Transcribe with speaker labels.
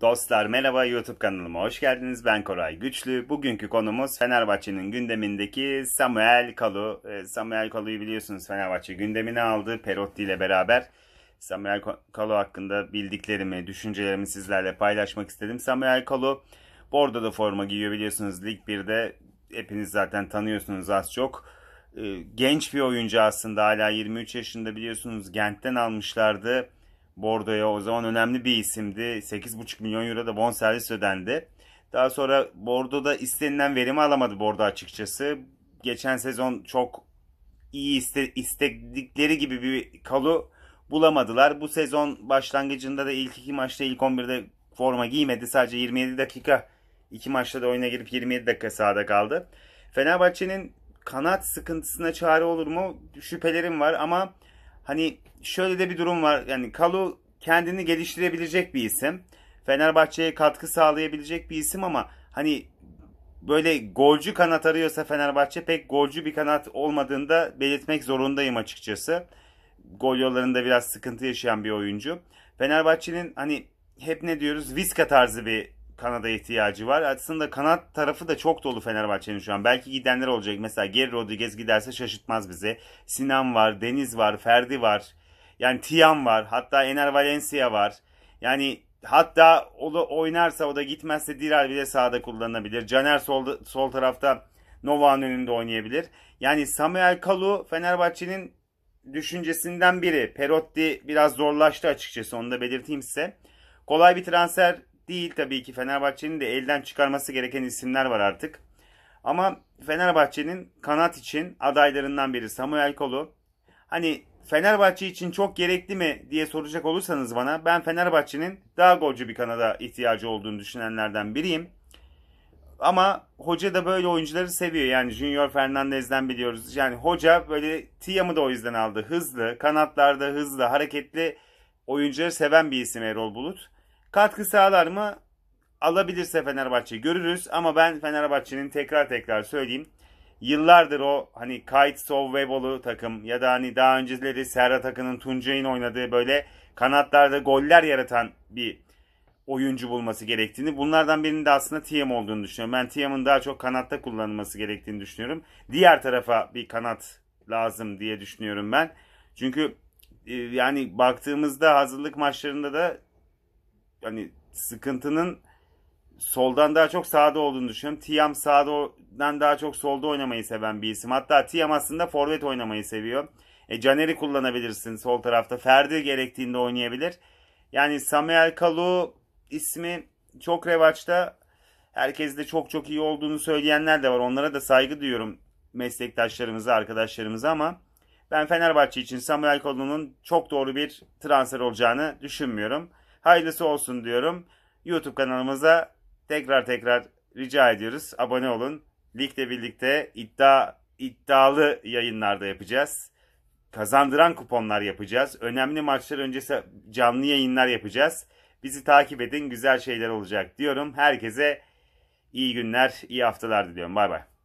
Speaker 1: Dostlar merhaba YouTube kanalıma hoş geldiniz. Ben Koray Güçlü. Bugünkü konumuz Fenerbahçe'nin gündemindeki Samuel Kalu. Ee, Samuel Kalu'yu biliyorsunuz Fenerbahçe gündemine aldı Perotti ile beraber. Samuel Kalu hakkında bildiklerimi, düşüncelerimi sizlerle paylaşmak istedim. Samuel Kalu Bordo'da forma giyiyor biliyorsunuz Lig 1'de. Hepiniz zaten tanıyorsunuz az çok. Ee, genç bir oyuncu aslında hala 23 yaşında biliyorsunuz Gent'ten almışlardı Bordo'ya o zaman önemli bir isimdi. 8,5 milyon euro da bonservis ödendi. Daha sonra Bordo'da istenilen verimi alamadı Bordo açıkçası. Geçen sezon çok iyi iste, istedikleri gibi bir kalı bulamadılar. Bu sezon başlangıcında da ilk iki maçta ilk 11'de forma giymedi. Sadece 27 dakika iki maçta da oyuna girip 27 dakika sahada kaldı. Fenerbahçe'nin kanat sıkıntısına çare olur mu? Şüphelerim var ama hani şöyle de bir durum var. Yani Kalu kendini geliştirebilecek bir isim. Fenerbahçe'ye katkı sağlayabilecek bir isim ama hani böyle golcü kanat arıyorsa Fenerbahçe pek golcü bir kanat olmadığını da belirtmek zorundayım açıkçası. Gol yollarında biraz sıkıntı yaşayan bir oyuncu. Fenerbahçe'nin hani hep ne diyoruz? Viska tarzı bir kanada ihtiyacı var. Aslında kanat tarafı da çok dolu Fenerbahçe'nin şu an. Belki gidenler olacak. Mesela Geri Rodriguez giderse şaşırtmaz bizi. Sinan var, Deniz var, Ferdi var. Yani Tiam var. Hatta Ener Valencia var. Yani hatta o da oynarsa o da gitmezse Diral bile sağda kullanılabilir. Caner sol, sol tarafta Nova'nın önünde oynayabilir. Yani Samuel Kalu Fenerbahçe'nin düşüncesinden biri. Perotti biraz zorlaştı açıkçası onu da belirteyim size. Kolay bir transfer değil tabii ki Fenerbahçe'nin de elden çıkarması gereken isimler var artık. Ama Fenerbahçe'nin kanat için adaylarından biri Samuel Kolu. Hani Fenerbahçe için çok gerekli mi diye soracak olursanız bana ben Fenerbahçe'nin daha golcü bir kanada ihtiyacı olduğunu düşünenlerden biriyim. Ama hoca da böyle oyuncuları seviyor. Yani Junior Fernandez'den biliyoruz. Yani hoca böyle Tiam'ı da o yüzden aldı. Hızlı, kanatlarda hızlı, hareketli oyuncuları seven bir isim Erol Bulut. Katkı sağlar mı? Alabilirse Fenerbahçe görürüz ama ben Fenerbahçe'nin tekrar tekrar söyleyeyim. Yıllardır o hani Kite Sovvebolu takım ya da hani daha önceleri Serhat Akın'ın Tuncay'ın oynadığı böyle kanatlarda goller yaratan bir oyuncu bulması gerektiğini. Bunlardan birinin de aslında TM olduğunu düşünüyorum. Ben TM'in daha çok kanatta kullanılması gerektiğini düşünüyorum. Diğer tarafa bir kanat lazım diye düşünüyorum ben. Çünkü e, yani baktığımızda hazırlık maçlarında da hani sıkıntının soldan daha çok sağda olduğunu düşünüyorum. Tiam sağdan daha çok solda oynamayı seven bir isim. Hatta Tiam aslında forvet oynamayı seviyor. E, Caner'i kullanabilirsin sol tarafta. Ferdi gerektiğinde oynayabilir. Yani Samuel Kalu ismi çok revaçta. Herkes de çok çok iyi olduğunu söyleyenler de var. Onlara da saygı duyuyorum meslektaşlarımıza, arkadaşlarımıza ama ben Fenerbahçe için Samuel Kalu'nun çok doğru bir transfer olacağını düşünmüyorum. Hayırlısı olsun diyorum. YouTube kanalımıza tekrar tekrar rica ediyoruz. Abone olun. Ligle birlikte iddia iddialı yayınlarda yapacağız. Kazandıran kuponlar yapacağız. Önemli maçlar öncesi canlı yayınlar yapacağız. Bizi takip edin. Güzel şeyler olacak diyorum. Herkese iyi günler, iyi haftalar diliyorum. Bay bay.